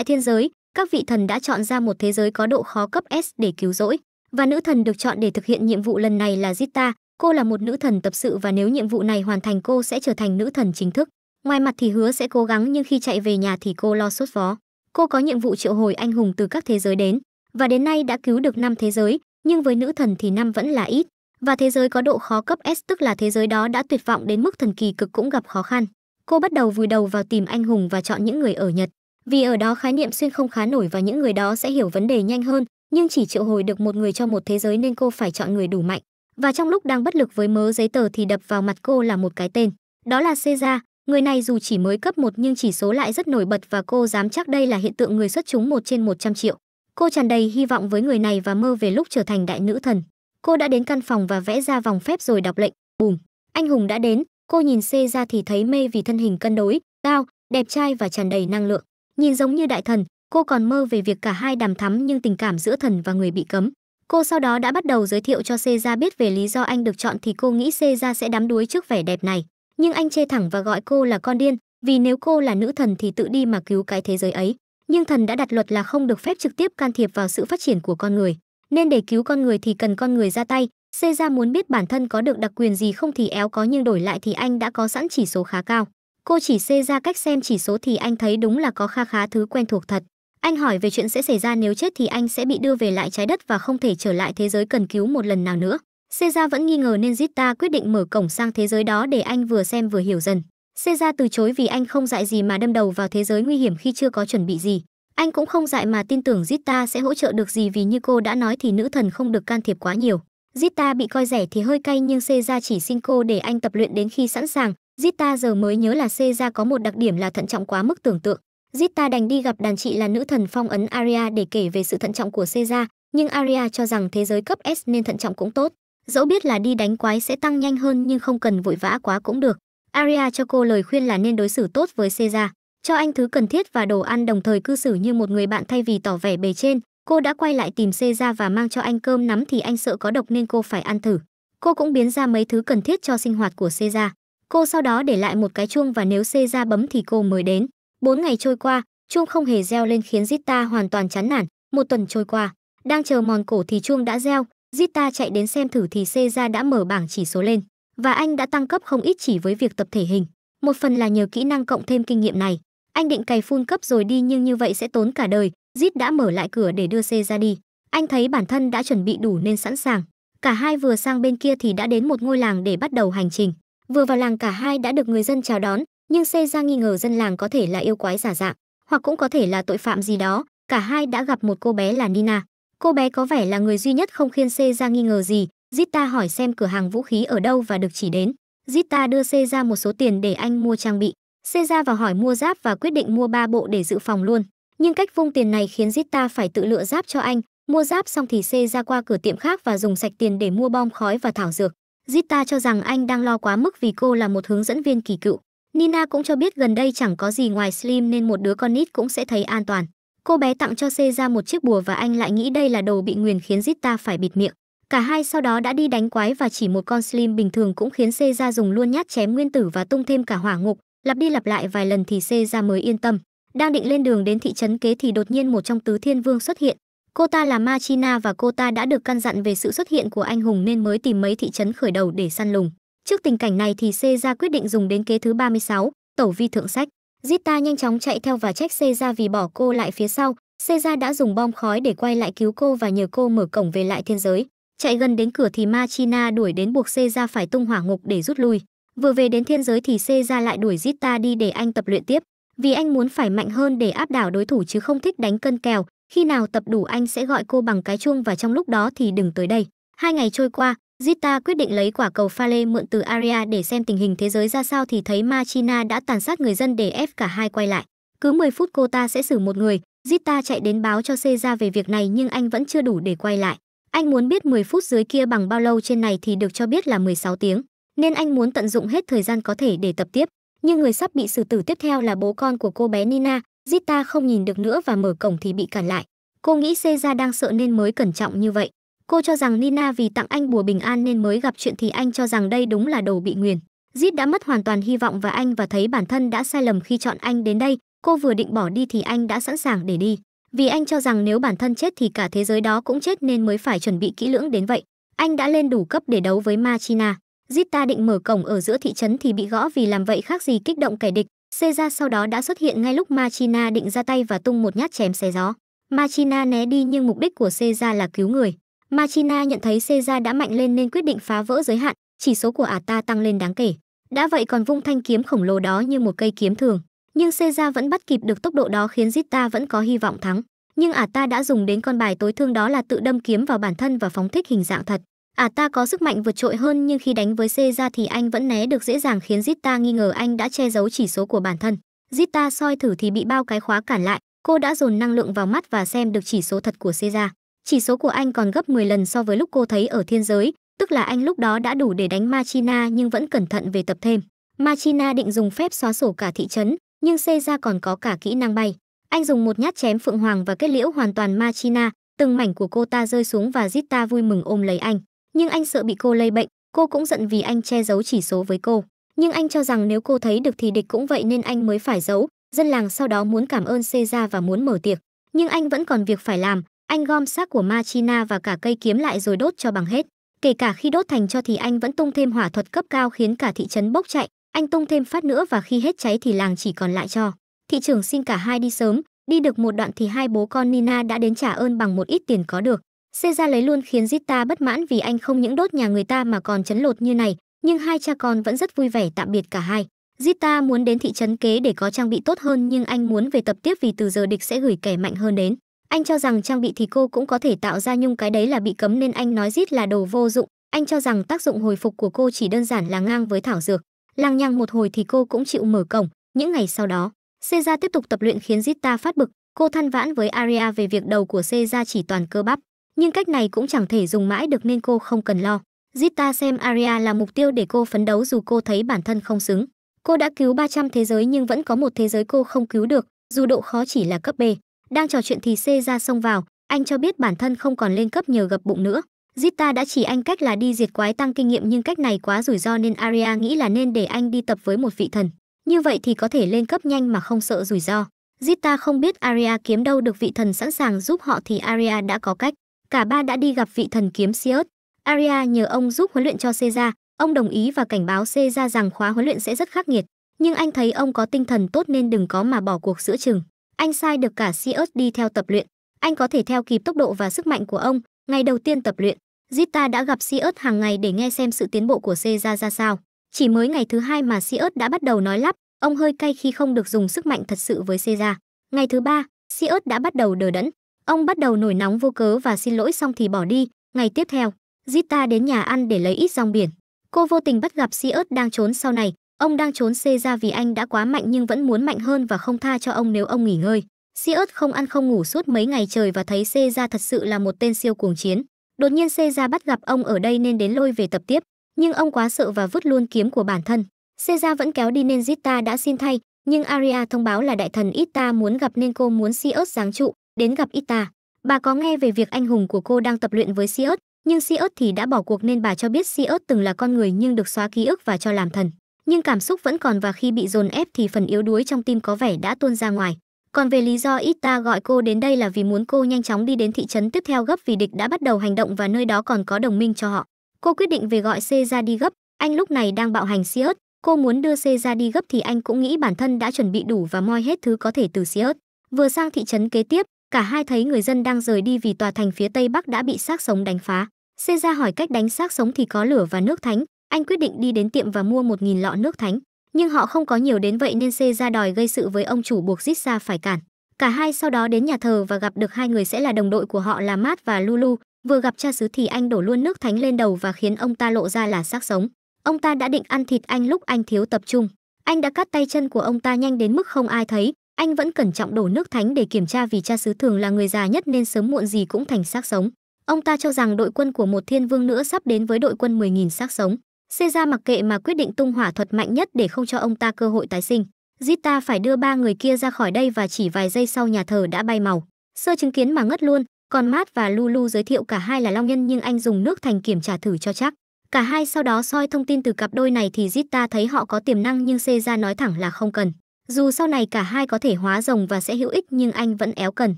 Tại thiên giới, các vị thần đã chọn ra một thế giới có độ khó cấp S để cứu rỗi, và nữ thần được chọn để thực hiện nhiệm vụ lần này là Zita, cô là một nữ thần tập sự và nếu nhiệm vụ này hoàn thành cô sẽ trở thành nữ thần chính thức. Ngoài mặt thì hứa sẽ cố gắng nhưng khi chạy về nhà thì cô lo sốt vó. Cô có nhiệm vụ triệu hồi anh hùng từ các thế giới đến, và đến nay đã cứu được năm thế giới, nhưng với nữ thần thì năm vẫn là ít, và thế giới có độ khó cấp S tức là thế giới đó đã tuyệt vọng đến mức thần kỳ cực cũng gặp khó khăn. Cô bắt đầu vùi đầu vào tìm anh hùng và chọn những người ở Nhật vì ở đó khái niệm xuyên không khá nổi và những người đó sẽ hiểu vấn đề nhanh hơn nhưng chỉ triệu hồi được một người cho một thế giới nên cô phải chọn người đủ mạnh và trong lúc đang bất lực với mớ giấy tờ thì đập vào mặt cô là một cái tên đó là Ceza người này dù chỉ mới cấp một nhưng chỉ số lại rất nổi bật và cô dám chắc đây là hiện tượng người xuất chúng một trên 100 triệu cô tràn đầy hy vọng với người này và mơ về lúc trở thành đại nữ thần cô đã đến căn phòng và vẽ ra vòng phép rồi đọc lệnh bùm anh hùng đã đến cô nhìn Ceza thì thấy mê vì thân hình cân đối cao đẹp trai và tràn đầy năng lượng nhìn giống như đại thần cô còn mơ về việc cả hai đàm thắm nhưng tình cảm giữa thần và người bị cấm cô sau đó đã bắt đầu giới thiệu cho xê biết về lý do anh được chọn thì cô nghĩ xê sẽ đắm đuối trước vẻ đẹp này nhưng anh chê thẳng và gọi cô là con điên vì nếu cô là nữ thần thì tự đi mà cứu cái thế giới ấy nhưng thần đã đặt luật là không được phép trực tiếp can thiệp vào sự phát triển của con người nên để cứu con người thì cần con người ra tay xê muốn biết bản thân có được đặc quyền gì không thì éo có nhưng đổi lại thì anh đã có sẵn chỉ số khá cao Cô chỉ xê ra cách xem chỉ số thì anh thấy đúng là có kha khá thứ quen thuộc thật. Anh hỏi về chuyện sẽ xảy ra nếu chết thì anh sẽ bị đưa về lại trái đất và không thể trở lại thế giới cần cứu một lần nào nữa. Seiza vẫn nghi ngờ nên Zita quyết định mở cổng sang thế giới đó để anh vừa xem vừa hiểu dần. Seiza từ chối vì anh không dại gì mà đâm đầu vào thế giới nguy hiểm khi chưa có chuẩn bị gì. Anh cũng không dại mà tin tưởng Zita sẽ hỗ trợ được gì vì như cô đã nói thì nữ thần không được can thiệp quá nhiều. Zita bị coi rẻ thì hơi cay nhưng Seiza chỉ xin cô để anh tập luyện đến khi sẵn sàng, Zita giờ mới nhớ là Seiya có một đặc điểm là thận trọng quá mức tưởng tượng. Zita đành đi gặp đàn chị là nữ thần phong ấn Aria để kể về sự thận trọng của Seiya, nhưng Aria cho rằng thế giới cấp S nên thận trọng cũng tốt. Dẫu biết là đi đánh quái sẽ tăng nhanh hơn nhưng không cần vội vã quá cũng được. Aria cho cô lời khuyên là nên đối xử tốt với Seiya, cho anh thứ cần thiết và đồ ăn đồng thời cư xử như một người bạn thay vì tỏ vẻ bề trên. Cô đã quay lại tìm Seiya và mang cho anh cơm nắm thì anh sợ có độc nên cô phải ăn thử. Cô cũng biến ra mấy thứ cần thiết cho sinh hoạt của Seiya. Cô sau đó để lại một cái chuông và nếu xê ra bấm thì cô mới đến. Bốn ngày trôi qua, chuông không hề reo lên khiến Zita hoàn toàn chán nản. Một tuần trôi qua, đang chờ mòn cổ thì chuông đã reo. Zita chạy đến xem thử thì xê ra đã mở bảng chỉ số lên. Và anh đã tăng cấp không ít chỉ với việc tập thể hình. Một phần là nhờ kỹ năng cộng thêm kinh nghiệm này. Anh định cày phun cấp rồi đi nhưng như vậy sẽ tốn cả đời. Zit đã mở lại cửa để đưa xê ra đi. Anh thấy bản thân đã chuẩn bị đủ nên sẵn sàng. Cả hai vừa sang bên kia thì đã đến một ngôi làng để bắt đầu hành trình. Vừa vào làng cả hai đã được người dân chào đón, nhưng Xê ra nghi ngờ dân làng có thể là yêu quái giả dạng, hoặc cũng có thể là tội phạm gì đó. Cả hai đã gặp một cô bé là Nina. Cô bé có vẻ là người duy nhất không khiến Xê ra nghi ngờ gì. Zita hỏi xem cửa hàng vũ khí ở đâu và được chỉ đến. Zita đưa Xê ra một số tiền để anh mua trang bị. Xê ra vào hỏi mua giáp và quyết định mua ba bộ để dự phòng luôn. Nhưng cách vung tiền này khiến Zita phải tự lựa giáp cho anh. Mua giáp xong thì Xê ra qua cửa tiệm khác và dùng sạch tiền để mua bom khói và thảo dược. Zita cho rằng anh đang lo quá mức vì cô là một hướng dẫn viên kỳ cựu. Nina cũng cho biết gần đây chẳng có gì ngoài Slim nên một đứa con nít cũng sẽ thấy an toàn. Cô bé tặng cho C ra một chiếc bùa và anh lại nghĩ đây là đồ bị nguyền khiến Zita phải bịt miệng. Cả hai sau đó đã đi đánh quái và chỉ một con Slim bình thường cũng khiến C ra dùng luôn nhát chém nguyên tử và tung thêm cả hỏa ngục. Lặp đi lặp lại vài lần thì C ra mới yên tâm. Đang định lên đường đến thị trấn kế thì đột nhiên một trong tứ thiên vương xuất hiện. Cô ta là Machina và cô ta đã được căn dặn về sự xuất hiện của anh hùng nên mới tìm mấy thị trấn khởi đầu để săn lùng. Trước tình cảnh này thì C quyết định dùng đến kế thứ 36, tẩu vi thượng sách. Zita nhanh chóng chạy theo và trách C vì bỏ cô lại phía sau. C đã dùng bom khói để quay lại cứu cô và nhờ cô mở cổng về lại thiên giới. Chạy gần đến cửa thì Machina đuổi đến buộc C phải tung hỏa ngục để rút lui. Vừa về đến thiên giới thì C lại đuổi Zita đi để anh tập luyện tiếp. Vì anh muốn phải mạnh hơn để áp đảo đối thủ chứ không thích đánh cân kèo, khi nào tập đủ anh sẽ gọi cô bằng cái chuông và trong lúc đó thì đừng tới đây. Hai ngày trôi qua, Zita quyết định lấy quả cầu pha lê mượn từ Aria để xem tình hình thế giới ra sao thì thấy Machina đã tàn sát người dân để ép cả hai quay lại. Cứ 10 phút cô ta sẽ xử một người, Zita chạy đến báo cho Seiza về việc này nhưng anh vẫn chưa đủ để quay lại. Anh muốn biết 10 phút dưới kia bằng bao lâu trên này thì được cho biết là 16 tiếng, nên anh muốn tận dụng hết thời gian có thể để tập tiếp. Nhưng người sắp bị xử tử tiếp theo là bố con của cô bé Nina, Zita không nhìn được nữa và mở cổng thì bị cản lại. Cô nghĩ Seja đang sợ nên mới cẩn trọng như vậy. Cô cho rằng Nina vì tặng anh bùa bình an nên mới gặp chuyện thì anh cho rằng đây đúng là đồ bị nguyền. Zit đã mất hoàn toàn hy vọng và anh và thấy bản thân đã sai lầm khi chọn anh đến đây. Cô vừa định bỏ đi thì anh đã sẵn sàng để đi. Vì anh cho rằng nếu bản thân chết thì cả thế giới đó cũng chết nên mới phải chuẩn bị kỹ lưỡng đến vậy. Anh đã lên đủ cấp để đấu với Machina. Zita định mở cổng ở giữa thị trấn thì bị gõ vì làm vậy khác gì kích động kẻ địch. Seiza sau đó đã xuất hiện ngay lúc Machina định ra tay và tung một nhát chém xé gió. Machina né đi nhưng mục đích của Seiza là cứu người. Machina nhận thấy Seiza đã mạnh lên nên quyết định phá vỡ giới hạn, chỉ số của ả ta tăng lên đáng kể. Đã vậy còn vung thanh kiếm khổng lồ đó như một cây kiếm thường. Nhưng Seiza vẫn bắt kịp được tốc độ đó khiến Zita vẫn có hy vọng thắng. Nhưng ả ta đã dùng đến con bài tối thương đó là tự đâm kiếm vào bản thân và phóng thích hình dạng thật. À ta có sức mạnh vượt trội hơn nhưng khi đánh với C ra thì anh vẫn né được dễ dàng khiến Zita nghi ngờ anh đã che giấu chỉ số của bản thân. Zita soi thử thì bị bao cái khóa cản lại, cô đã dồn năng lượng vào mắt và xem được chỉ số thật của C ra. Chỉ số của anh còn gấp 10 lần so với lúc cô thấy ở thiên giới, tức là anh lúc đó đã đủ để đánh Machina nhưng vẫn cẩn thận về tập thêm. Machina định dùng phép xóa sổ cả thị trấn, nhưng C ra còn có cả kỹ năng bay. Anh dùng một nhát chém Phượng Hoàng và kết liễu hoàn toàn Machina, từng mảnh của cô ta rơi xuống và Zita vui mừng ôm lấy anh nhưng anh sợ bị cô lây bệnh, cô cũng giận vì anh che giấu chỉ số với cô. Nhưng anh cho rằng nếu cô thấy được thì địch cũng vậy nên anh mới phải giấu, dân làng sau đó muốn cảm ơn Caesar và muốn mở tiệc. Nhưng anh vẫn còn việc phải làm, anh gom xác của Machina và cả cây kiếm lại rồi đốt cho bằng hết. Kể cả khi đốt thành cho thì anh vẫn tung thêm hỏa thuật cấp cao khiến cả thị trấn bốc chạy, anh tung thêm phát nữa và khi hết cháy thì làng chỉ còn lại cho. Thị trưởng xin cả hai đi sớm, đi được một đoạn thì hai bố con Nina đã đến trả ơn bằng một ít tiền có được. Seja lấy luôn khiến Zita bất mãn vì anh không những đốt nhà người ta mà còn chấn lột như này, nhưng hai cha con vẫn rất vui vẻ tạm biệt cả hai. Zita muốn đến thị trấn kế để có trang bị tốt hơn nhưng anh muốn về tập tiếp vì từ giờ địch sẽ gửi kẻ mạnh hơn đến. Anh cho rằng trang bị thì cô cũng có thể tạo ra nhưng cái đấy là bị cấm nên anh nói Zit là đồ vô dụng. Anh cho rằng tác dụng hồi phục của cô chỉ đơn giản là ngang với thảo dược. Lăng nhăng một hồi thì cô cũng chịu mở cổng. Những ngày sau đó, Seja tiếp tục tập luyện khiến Zita phát bực. Cô than vãn với Aria về việc đầu của Seja chỉ toàn cơ bắp nhưng cách này cũng chẳng thể dùng mãi được nên cô không cần lo. Zita xem Aria là mục tiêu để cô phấn đấu dù cô thấy bản thân không xứng. Cô đã cứu 300 thế giới nhưng vẫn có một thế giới cô không cứu được, dù độ khó chỉ là cấp B. Đang trò chuyện thì C ra xông vào, anh cho biết bản thân không còn lên cấp nhờ gập bụng nữa. Zita đã chỉ anh cách là đi diệt quái tăng kinh nghiệm nhưng cách này quá rủi ro nên Aria nghĩ là nên để anh đi tập với một vị thần. Như vậy thì có thể lên cấp nhanh mà không sợ rủi ro. Zita không biết Aria kiếm đâu được vị thần sẵn sàng giúp họ thì Aria đã có cách. Cả ba đã đi gặp vị thần kiếm Sirius. aria nhờ ông giúp huấn luyện cho Caesar, ông đồng ý và cảnh báo Caesar rằng khóa huấn luyện sẽ rất khắc nghiệt, nhưng anh thấy ông có tinh thần tốt nên đừng có mà bỏ cuộc giữa chừng. Anh sai được cả Sirius đi theo tập luyện, anh có thể theo kịp tốc độ và sức mạnh của ông. Ngày đầu tiên tập luyện, Zita đã gặp Sirius hàng ngày để nghe xem sự tiến bộ của Caesar ra sao. Chỉ mới ngày thứ hai mà Sirius đã bắt đầu nói lắp, ông hơi cay khi không được dùng sức mạnh thật sự với Caesar. Ngày thứ ba, Sirius đã bắt đầu đờ đẫn. Ông bắt đầu nổi nóng vô cớ và xin lỗi xong thì bỏ đi. Ngày tiếp theo, Zita đến nhà ăn để lấy ít rong biển. Cô vô tình bắt gặp Siớt đang trốn sau này. Ông đang trốn xê ra vì anh đã quá mạnh nhưng vẫn muốn mạnh hơn và không tha cho ông nếu ông nghỉ ngơi. Siớt không ăn không ngủ suốt mấy ngày trời và thấy xê ra thật sự là một tên siêu cuồng chiến. Đột nhiên xê ra bắt gặp ông ở đây nên đến lôi về tập tiếp. Nhưng ông quá sợ và vứt luôn kiếm của bản thân. Xê ra vẫn kéo đi nên Zita đã xin thay. Nhưng Aria thông báo là đại thần Ita muốn gặp nên cô muốn Siớt giáng trụ đến gặp Ita, bà có nghe về việc anh hùng của cô đang tập luyện với Siớt, nhưng Siớt thì đã bỏ cuộc nên bà cho biết Siớt từng là con người nhưng được xóa ký ức và cho làm thần. Nhưng cảm xúc vẫn còn và khi bị dồn ép thì phần yếu đuối trong tim có vẻ đã tuôn ra ngoài. Còn về lý do Ita gọi cô đến đây là vì muốn cô nhanh chóng đi đến thị trấn tiếp theo gấp vì địch đã bắt đầu hành động và nơi đó còn có đồng minh cho họ. Cô quyết định về gọi C ra đi gấp, anh lúc này đang bạo hành Siớt. Cô muốn đưa C ra đi gấp thì anh cũng nghĩ bản thân đã chuẩn bị đủ và moi hết thứ có thể từ Siớt. Vừa sang thị trấn kế tiếp, Cả hai thấy người dân đang rời đi vì tòa thành phía tây bắc đã bị xác sống đánh phá. Xê ra hỏi cách đánh xác sống thì có lửa và nước thánh, anh quyết định đi đến tiệm và mua 1.000 lọ nước thánh. Nhưng họ không có nhiều đến vậy nên Xê ra đòi gây sự với ông chủ buộc ra phải cản. Cả hai sau đó đến nhà thờ và gặp được hai người sẽ là đồng đội của họ là Matt và Lulu. Vừa gặp cha xứ thì anh đổ luôn nước thánh lên đầu và khiến ông ta lộ ra là xác sống. Ông ta đã định ăn thịt anh lúc anh thiếu tập trung. Anh đã cắt tay chân của ông ta nhanh đến mức không ai thấy, anh vẫn cẩn trọng đổ nước thánh để kiểm tra vì cha xứ thường là người già nhất nên sớm muộn gì cũng thành xác sống. Ông ta cho rằng đội quân của một thiên vương nữa sắp đến với đội quân 10.000 xác sống. Caesar mặc kệ mà quyết định tung hỏa thuật mạnh nhất để không cho ông ta cơ hội tái sinh. Zita phải đưa ba người kia ra khỏi đây và chỉ vài giây sau nhà thờ đã bay màu. Sơ chứng kiến mà ngất luôn, còn Matt và Lulu giới thiệu cả hai là long nhân nhưng anh dùng nước thành kiểm tra thử cho chắc. Cả hai sau đó soi thông tin từ cặp đôi này thì Zita thấy họ có tiềm năng nhưng Caesar nói thẳng là không cần. Dù sau này cả hai có thể hóa rồng và sẽ hữu ích nhưng anh vẫn éo cần.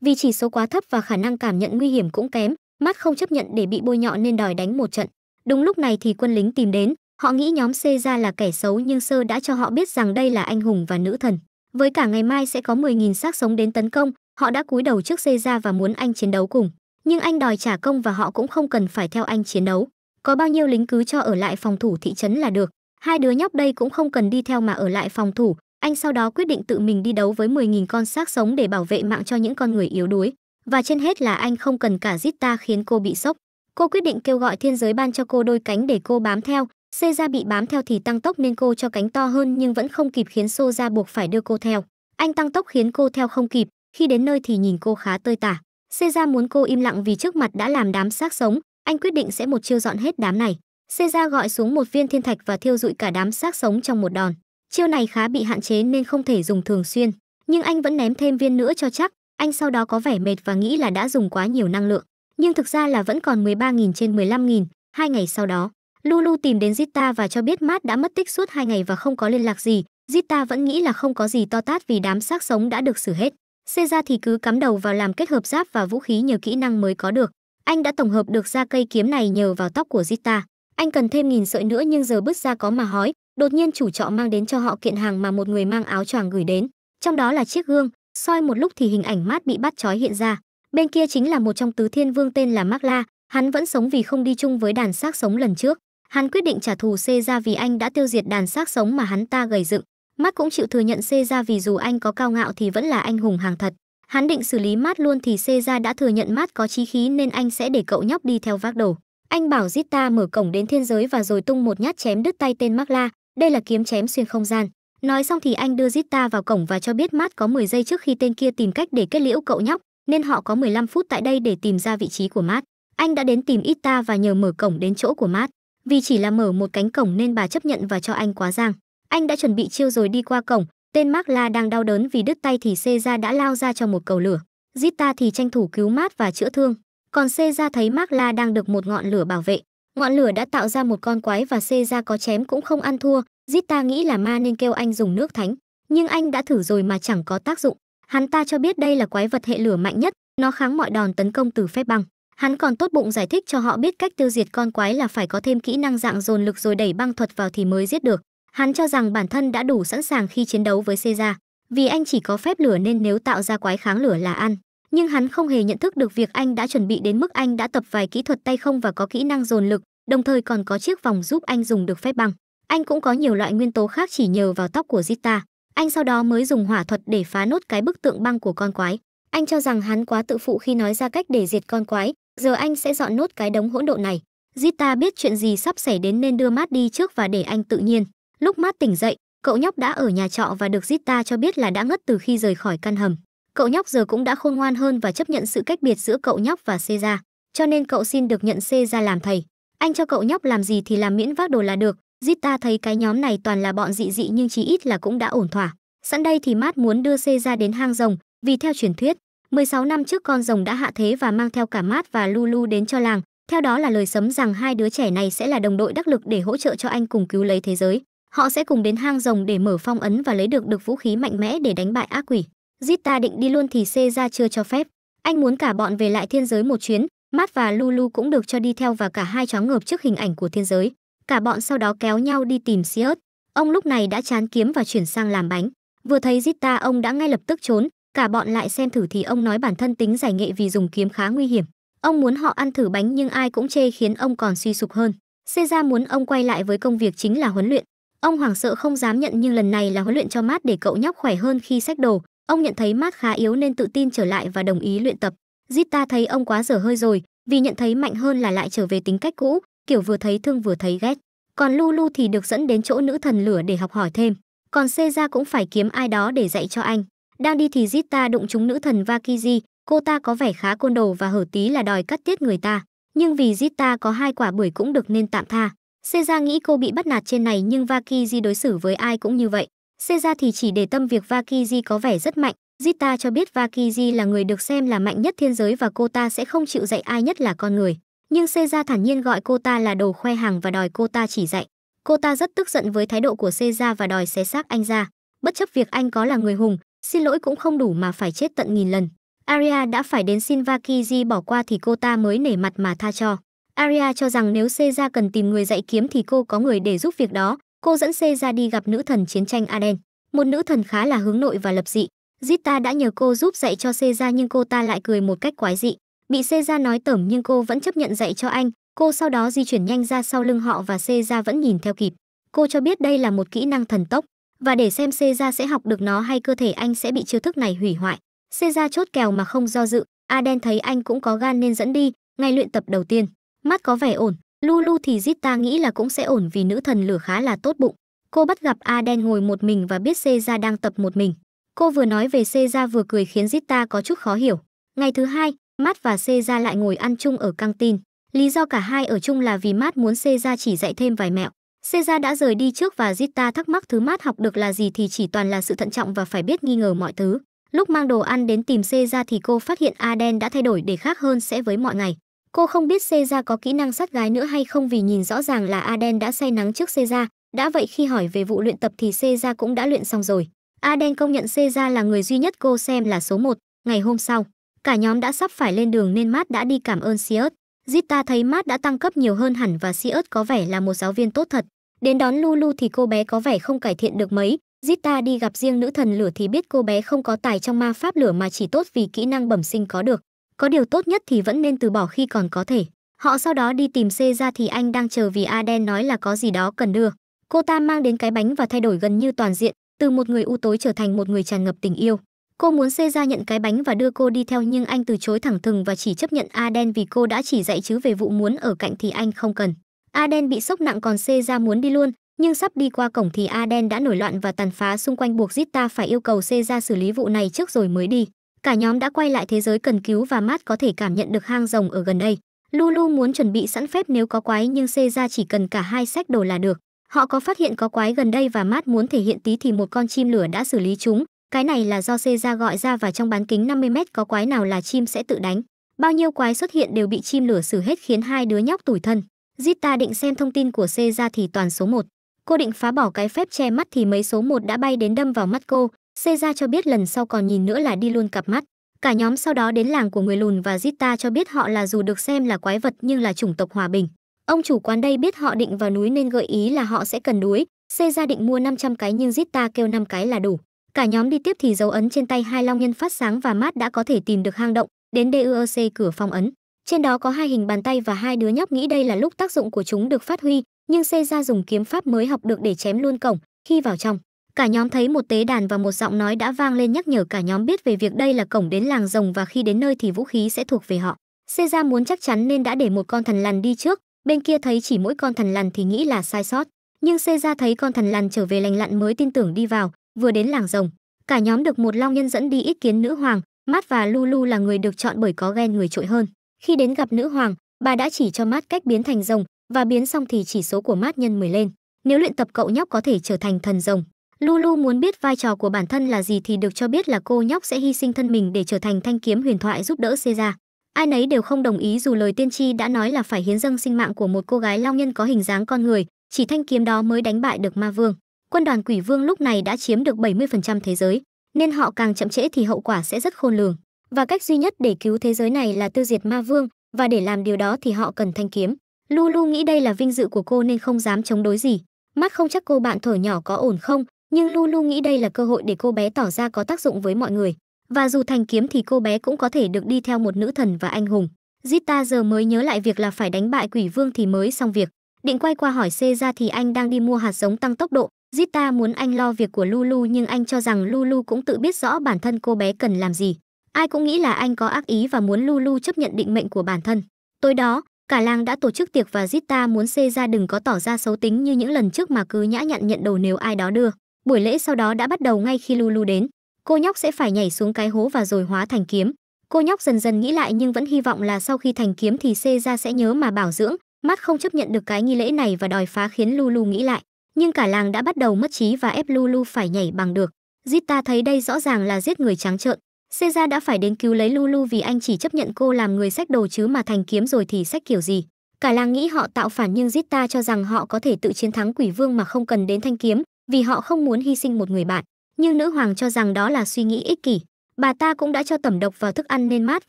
Vì chỉ số quá thấp và khả năng cảm nhận nguy hiểm cũng kém, mắt không chấp nhận để bị bôi nhọ nên đòi đánh một trận. Đúng lúc này thì quân lính tìm đến, họ nghĩ nhóm C ra là kẻ xấu nhưng Sơ đã cho họ biết rằng đây là anh hùng và nữ thần. Với cả ngày mai sẽ có 10.000 xác sống đến tấn công, họ đã cúi đầu trước Sê ra và muốn anh chiến đấu cùng. Nhưng anh đòi trả công và họ cũng không cần phải theo anh chiến đấu. Có bao nhiêu lính cứ cho ở lại phòng thủ thị trấn là được. Hai đứa nhóc đây cũng không cần đi theo mà ở lại phòng thủ, anh sau đó quyết định tự mình đi đấu với 10.000 con xác sống để bảo vệ mạng cho những con người yếu đuối. Và trên hết là anh không cần cả Zita khiến cô bị sốc. Cô quyết định kêu gọi thiên giới ban cho cô đôi cánh để cô bám theo. Seiza bị bám theo thì tăng tốc nên cô cho cánh to hơn nhưng vẫn không kịp khiến Soja buộc phải đưa cô theo. Anh tăng tốc khiến cô theo không kịp, khi đến nơi thì nhìn cô khá tơi tả. Seiza muốn cô im lặng vì trước mặt đã làm đám xác sống, anh quyết định sẽ một chiêu dọn hết đám này. Seiza gọi xuống một viên thiên thạch và thiêu dụi cả đám xác sống trong một đòn. Chiêu này khá bị hạn chế nên không thể dùng thường xuyên, nhưng anh vẫn ném thêm viên nữa cho chắc. Anh sau đó có vẻ mệt và nghĩ là đã dùng quá nhiều năng lượng, nhưng thực ra là vẫn còn 13.000 trên 15.000. Hai ngày sau đó, Lulu tìm đến Zita và cho biết Matt đã mất tích suốt hai ngày và không có liên lạc gì. Zita vẫn nghĩ là không có gì to tát vì đám xác sống đã được xử hết. Seiza thì cứ cắm đầu vào làm kết hợp giáp và vũ khí nhờ kỹ năng mới có được. Anh đã tổng hợp được ra cây kiếm này nhờ vào tóc của Zita. Anh cần thêm nghìn sợi nữa nhưng giờ bứt ra có mà hói, đột nhiên chủ trọ mang đến cho họ kiện hàng mà một người mang áo choàng gửi đến trong đó là chiếc gương soi một lúc thì hình ảnh mát bị bắt trói hiện ra bên kia chính là một trong tứ thiên vương tên là mác la hắn vẫn sống vì không đi chung với đàn xác sống lần trước hắn quyết định trả thù xê ra vì anh đã tiêu diệt đàn xác sống mà hắn ta gầy dựng mát cũng chịu thừa nhận xê ra vì dù anh có cao ngạo thì vẫn là anh hùng hàng thật hắn định xử lý mát luôn thì xê ra đã thừa nhận mát có chí khí nên anh sẽ để cậu nhóc đi theo vác đồ anh bảo Zita mở cổng đến thiên giới và rồi tung một nhát chém đứt tay tên Mắc La, đây là kiếm chém xuyên không gian nói xong thì anh đưa Zita vào cổng và cho biết Matt có 10 giây trước khi tên kia tìm cách để kết liễu cậu nhóc nên họ có 15 phút tại đây để tìm ra vị trí của Matt. anh đã đến tìm Ita và nhờ mở cổng đến chỗ của Matt. vì chỉ là mở một cánh cổng nên bà chấp nhận và cho anh quá giang anh đã chuẩn bị chiêu rồi đi qua cổng tên mark la đang đau đớn vì đứt tay thì xê đã lao ra cho một cầu lửa Zita thì tranh thủ cứu Matt và chữa thương còn xê thấy mark la đang được một ngọn lửa bảo vệ ngọn lửa đã tạo ra một con quái và xê ra có chém cũng không ăn thua giết ta nghĩ là ma nên kêu anh dùng nước thánh nhưng anh đã thử rồi mà chẳng có tác dụng hắn ta cho biết đây là quái vật hệ lửa mạnh nhất nó kháng mọi đòn tấn công từ phép băng hắn còn tốt bụng giải thích cho họ biết cách tiêu diệt con quái là phải có thêm kỹ năng dạng dồn lực rồi đẩy băng thuật vào thì mới giết được hắn cho rằng bản thân đã đủ sẵn sàng khi chiến đấu với Caesar, vì anh chỉ có phép lửa nên nếu tạo ra quái kháng lửa là ăn. Nhưng hắn không hề nhận thức được việc anh đã chuẩn bị đến mức anh đã tập vài kỹ thuật tay không và có kỹ năng dồn lực, đồng thời còn có chiếc vòng giúp anh dùng được phép băng. Anh cũng có nhiều loại nguyên tố khác chỉ nhờ vào tóc của Zita. Anh sau đó mới dùng hỏa thuật để phá nốt cái bức tượng băng của con quái. Anh cho rằng hắn quá tự phụ khi nói ra cách để diệt con quái, giờ anh sẽ dọn nốt cái đống hỗn độn này. Zita biết chuyện gì sắp xảy đến nên đưa Matt đi trước và để anh tự nhiên. Lúc Matt tỉnh dậy, cậu nhóc đã ở nhà trọ và được Zita cho biết là đã ngất từ khi rời khỏi căn hầm. Cậu nhóc giờ cũng đã khôn ngoan hơn và chấp nhận sự cách biệt giữa cậu nhóc và Seiza, cho nên cậu xin được nhận Seiza làm thầy anh cho cậu nhóc làm gì thì làm miễn vác đồ là được Giết ta thấy cái nhóm này toàn là bọn dị dị nhưng chí ít là cũng đã ổn thỏa. Sẵn đây thì mát muốn đưa C ra đến hang rồng, vì theo truyền thuyết, 16 năm trước con rồng đã hạ thế và mang theo cả mát và Lulu đến cho làng. Theo đó là lời sấm rằng hai đứa trẻ này sẽ là đồng đội đắc lực để hỗ trợ cho anh cùng cứu lấy thế giới. Họ sẽ cùng đến hang rồng để mở phong ấn và lấy được được vũ khí mạnh mẽ để đánh bại ác quỷ. Zita định đi luôn thì C ra chưa cho phép. Anh muốn cả bọn về lại thiên giới một chuyến, Matt và Lulu cũng được cho đi theo và cả hai chóng ngợp trước hình ảnh của thiên giới. Cả bọn sau đó kéo nhau đi tìm Sirius. Ông lúc này đã chán kiếm và chuyển sang làm bánh. Vừa thấy Zita ông đã ngay lập tức trốn, cả bọn lại xem thử thì ông nói bản thân tính giải nghệ vì dùng kiếm khá nguy hiểm. Ông muốn họ ăn thử bánh nhưng ai cũng chê khiến ông còn suy sụp hơn. Caesar muốn ông quay lại với công việc chính là huấn luyện. Ông hoảng sợ không dám nhận nhưng lần này là huấn luyện cho Matt để cậu nhóc khỏe hơn khi sách đồ. Ông nhận thấy Matt khá yếu nên tự tin trở lại và đồng ý luyện tập. Zita thấy ông quá dở hơi rồi, vì nhận thấy mạnh hơn là lại trở về tính cách cũ, kiểu vừa thấy thương vừa thấy ghét. Còn Lulu thì được dẫn đến chỗ nữ thần lửa để học hỏi thêm. Còn Seiza cũng phải kiếm ai đó để dạy cho anh. Đang đi thì Zita đụng trúng nữ thần Vakiji, cô ta có vẻ khá côn đồ và hở tí là đòi cắt tiết người ta. Nhưng vì Zita có hai quả bưởi cũng được nên tạm tha. Seiza nghĩ cô bị bắt nạt trên này nhưng Vakiji đối xử với ai cũng như vậy. Seiza thì chỉ để tâm việc Vakiji có vẻ rất mạnh, Zita cho biết Vakiji là người được xem là mạnh nhất thiên giới và cô ta sẽ không chịu dạy ai nhất là con người. Nhưng Seiza thản nhiên gọi cô ta là đồ khoe hàng và đòi cô ta chỉ dạy. Cô ta rất tức giận với thái độ của Seiza và đòi xé xác anh ra. Bất chấp việc anh có là người hùng, xin lỗi cũng không đủ mà phải chết tận nghìn lần. Aria đã phải đến xin Vakiji bỏ qua thì cô ta mới nể mặt mà tha cho. Aria cho rằng nếu Seiza cần tìm người dạy kiếm thì cô có người để giúp việc đó. Cô dẫn Seiza đi gặp nữ thần chiến tranh Aden, một nữ thần khá là hướng nội và lập dị. Zita đã nhờ cô giúp dạy cho Seja nhưng cô ta lại cười một cách quái dị. Bị Seja nói tẩm nhưng cô vẫn chấp nhận dạy cho anh. Cô sau đó di chuyển nhanh ra sau lưng họ và Seja vẫn nhìn theo kịp. Cô cho biết đây là một kỹ năng thần tốc và để xem Seja sẽ học được nó hay cơ thể anh sẽ bị chiêu thức này hủy hoại. Seja chốt kèo mà không do dự, Aden thấy anh cũng có gan nên dẫn đi, ngay luyện tập đầu tiên. Mắt có vẻ ổn, Lulu thì Zita nghĩ là cũng sẽ ổn vì nữ thần lửa khá là tốt bụng. Cô bắt gặp Aden ngồi một mình và biết Seja đang tập một mình. Cô vừa nói về Seja vừa cười khiến Zita có chút khó hiểu. Ngày thứ hai, Matt và Seja lại ngồi ăn chung ở căng tin. Lý do cả hai ở chung là vì Matt muốn Seja chỉ dạy thêm vài mẹo. Seja đã rời đi trước và Zita thắc mắc thứ Matt học được là gì thì chỉ toàn là sự thận trọng và phải biết nghi ngờ mọi thứ. Lúc mang đồ ăn đến tìm Seja thì cô phát hiện Aden đã thay đổi để khác hơn sẽ với mọi ngày. Cô không biết Seja có kỹ năng sát gái nữa hay không vì nhìn rõ ràng là Aden đã say nắng trước Seja. Đã vậy khi hỏi về vụ luyện tập thì Seja cũng đã luyện xong rồi. Aden công nhận Seja là người duy nhất cô xem là số 1. Ngày hôm sau, cả nhóm đã sắp phải lên đường nên Matt đã đi cảm ơn Siot. Zita thấy Matt đã tăng cấp nhiều hơn hẳn và Siot có vẻ là một giáo viên tốt thật. Đến đón Lulu thì cô bé có vẻ không cải thiện được mấy. Zita đi gặp riêng nữ thần lửa thì biết cô bé không có tài trong ma pháp lửa mà chỉ tốt vì kỹ năng bẩm sinh có được. Có điều tốt nhất thì vẫn nên từ bỏ khi còn có thể. Họ sau đó đi tìm C ra thì anh đang chờ vì Aden nói là có gì đó cần đưa. Cô ta mang đến cái bánh và thay đổi gần như toàn diện, từ một người u tối trở thành một người tràn ngập tình yêu cô muốn xê ra nhận cái bánh và đưa cô đi theo nhưng anh từ chối thẳng thừng và chỉ chấp nhận aden vì cô đã chỉ dạy chứ về vụ muốn ở cạnh thì anh không cần aden bị sốc nặng còn xê ra muốn đi luôn nhưng sắp đi qua cổng thì aden đã nổi loạn và tàn phá xung quanh buộc zita phải yêu cầu xê ra xử lý vụ này trước rồi mới đi cả nhóm đã quay lại thế giới cần cứu và Matt có thể cảm nhận được hang rồng ở gần đây lulu muốn chuẩn bị sẵn phép nếu có quái nhưng xê ra chỉ cần cả hai sách đồ là được Họ có phát hiện có quái gần đây và mát muốn thể hiện tí thì một con chim lửa đã xử lý chúng. Cái này là do Seiza gọi ra và trong bán kính 50 mét có quái nào là chim sẽ tự đánh. Bao nhiêu quái xuất hiện đều bị chim lửa xử hết khiến hai đứa nhóc tủi thân. Zita định xem thông tin của Seiza thì toàn số 1. Cô định phá bỏ cái phép che mắt thì mấy số 1 đã bay đến đâm vào mắt cô. Seiza cho biết lần sau còn nhìn nữa là đi luôn cặp mắt. Cả nhóm sau đó đến làng của người lùn và Zita cho biết họ là dù được xem là quái vật nhưng là chủng tộc hòa bình. Ông chủ quán đây biết họ định vào núi nên gợi ý là họ sẽ cần núi, xê ra định mua 500 cái nhưng Zita kêu 5 cái là đủ. Cả nhóm đi tiếp thì dấu ấn trên tay hai long nhân phát sáng và mát đã có thể tìm được hang động, đến DUC cửa phong ấn. Trên đó có hai hình bàn tay và hai đứa nhóc nghĩ đây là lúc tác dụng của chúng được phát huy, nhưng xê ra dùng kiếm pháp mới học được để chém luôn cổng, khi vào trong. Cả nhóm thấy một tế đàn và một giọng nói đã vang lên nhắc nhở cả nhóm biết về việc đây là cổng đến làng rồng và khi đến nơi thì vũ khí sẽ thuộc về họ. Xê ra muốn chắc chắn nên đã để một con thần lằn đi trước, bên kia thấy chỉ mỗi con thần lằn thì nghĩ là sai sót nhưng xê ra thấy con thần lằn trở về lành lặn mới tin tưởng đi vào vừa đến làng rồng cả nhóm được một long nhân dẫn đi ý kiến nữ hoàng mát và lulu là người được chọn bởi có ghen người trội hơn khi đến gặp nữ hoàng bà đã chỉ cho mát cách biến thành rồng và biến xong thì chỉ số của mát nhân 10 lên nếu luyện tập cậu nhóc có thể trở thành thần rồng lulu muốn biết vai trò của bản thân là gì thì được cho biết là cô nhóc sẽ hy sinh thân mình để trở thành thanh kiếm huyền thoại giúp đỡ xê ra Ai nấy đều không đồng ý dù lời tiên tri đã nói là phải hiến dâng sinh mạng của một cô gái long nhân có hình dáng con người, chỉ thanh kiếm đó mới đánh bại được ma vương. Quân đoàn quỷ vương lúc này đã chiếm được 70% thế giới, nên họ càng chậm trễ thì hậu quả sẽ rất khôn lường. Và cách duy nhất để cứu thế giới này là tiêu diệt ma vương, và để làm điều đó thì họ cần thanh kiếm. Lulu nghĩ đây là vinh dự của cô nên không dám chống đối gì. Mắt không chắc cô bạn thổi nhỏ có ổn không, nhưng Lulu nghĩ đây là cơ hội để cô bé tỏ ra có tác dụng với mọi người. Và dù thành kiếm thì cô bé cũng có thể được đi theo một nữ thần và anh hùng. Zita giờ mới nhớ lại việc là phải đánh bại quỷ vương thì mới xong việc. Định quay qua hỏi C ra thì anh đang đi mua hạt giống tăng tốc độ. Zita muốn anh lo việc của Lulu nhưng anh cho rằng Lulu cũng tự biết rõ bản thân cô bé cần làm gì. Ai cũng nghĩ là anh có ác ý và muốn Lulu chấp nhận định mệnh của bản thân. Tối đó, cả làng đã tổ chức tiệc và Zita muốn C ra đừng có tỏ ra xấu tính như những lần trước mà cứ nhã nhặn nhận đồ nếu ai đó đưa. Buổi lễ sau đó đã bắt đầu ngay khi Lulu đến cô nhóc sẽ phải nhảy xuống cái hố và rồi hóa thành kiếm cô nhóc dần dần nghĩ lại nhưng vẫn hy vọng là sau khi thành kiếm thì xê ra sẽ nhớ mà bảo dưỡng mắt không chấp nhận được cái nghi lễ này và đòi phá khiến lulu nghĩ lại nhưng cả làng đã bắt đầu mất trí và ép lulu phải nhảy bằng được zita thấy đây rõ ràng là giết người trắng trợn xê ra đã phải đến cứu lấy lulu vì anh chỉ chấp nhận cô làm người sách đồ chứ mà thành kiếm rồi thì sách kiểu gì cả làng nghĩ họ tạo phản nhưng zita cho rằng họ có thể tự chiến thắng quỷ vương mà không cần đến thanh kiếm vì họ không muốn hy sinh một người bạn nhưng nữ hoàng cho rằng đó là suy nghĩ ích kỷ bà ta cũng đã cho tẩm độc vào thức ăn nên mát